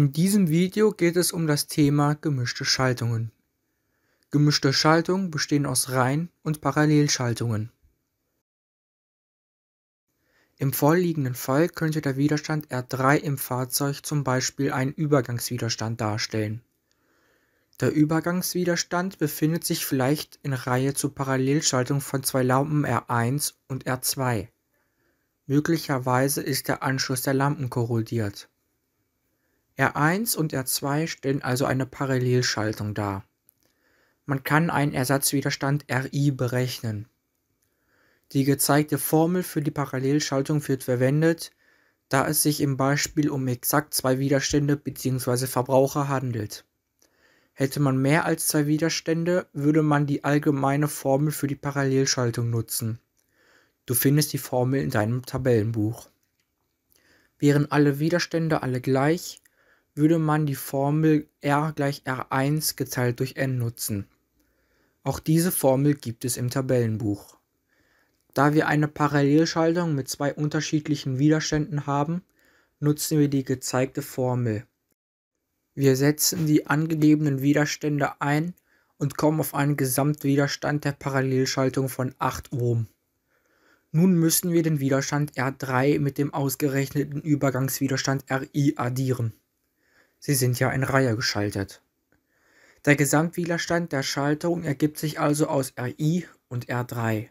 In diesem Video geht es um das Thema gemischte Schaltungen. Gemischte Schaltungen bestehen aus Reihen- und Parallelschaltungen. Im vorliegenden Fall könnte der Widerstand R3 im Fahrzeug zum Beispiel einen Übergangswiderstand darstellen. Der Übergangswiderstand befindet sich vielleicht in Reihe zur Parallelschaltung von zwei Lampen R1 und R2. Möglicherweise ist der Anschluss der Lampen korrodiert. R1 und R2 stellen also eine Parallelschaltung dar. Man kann einen Ersatzwiderstand RI berechnen. Die gezeigte Formel für die Parallelschaltung wird verwendet, da es sich im Beispiel um exakt zwei Widerstände bzw. Verbraucher handelt. Hätte man mehr als zwei Widerstände, würde man die allgemeine Formel für die Parallelschaltung nutzen. Du findest die Formel in deinem Tabellenbuch. Wären alle Widerstände alle gleich, würde man die Formel R gleich R1 geteilt durch n nutzen. Auch diese Formel gibt es im Tabellenbuch. Da wir eine Parallelschaltung mit zwei unterschiedlichen Widerständen haben, nutzen wir die gezeigte Formel. Wir setzen die angegebenen Widerstände ein und kommen auf einen Gesamtwiderstand der Parallelschaltung von 8 Ohm. Nun müssen wir den Widerstand R3 mit dem ausgerechneten Übergangswiderstand RI addieren. Sie sind ja in Reihe geschaltet. Der Gesamtwiderstand der Schaltung ergibt sich also aus Ri und R3.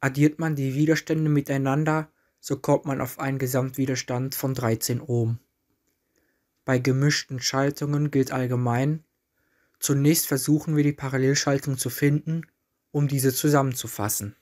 Addiert man die Widerstände miteinander, so kommt man auf einen Gesamtwiderstand von 13 Ohm. Bei gemischten Schaltungen gilt allgemein, zunächst versuchen wir die Parallelschaltung zu finden, um diese zusammenzufassen.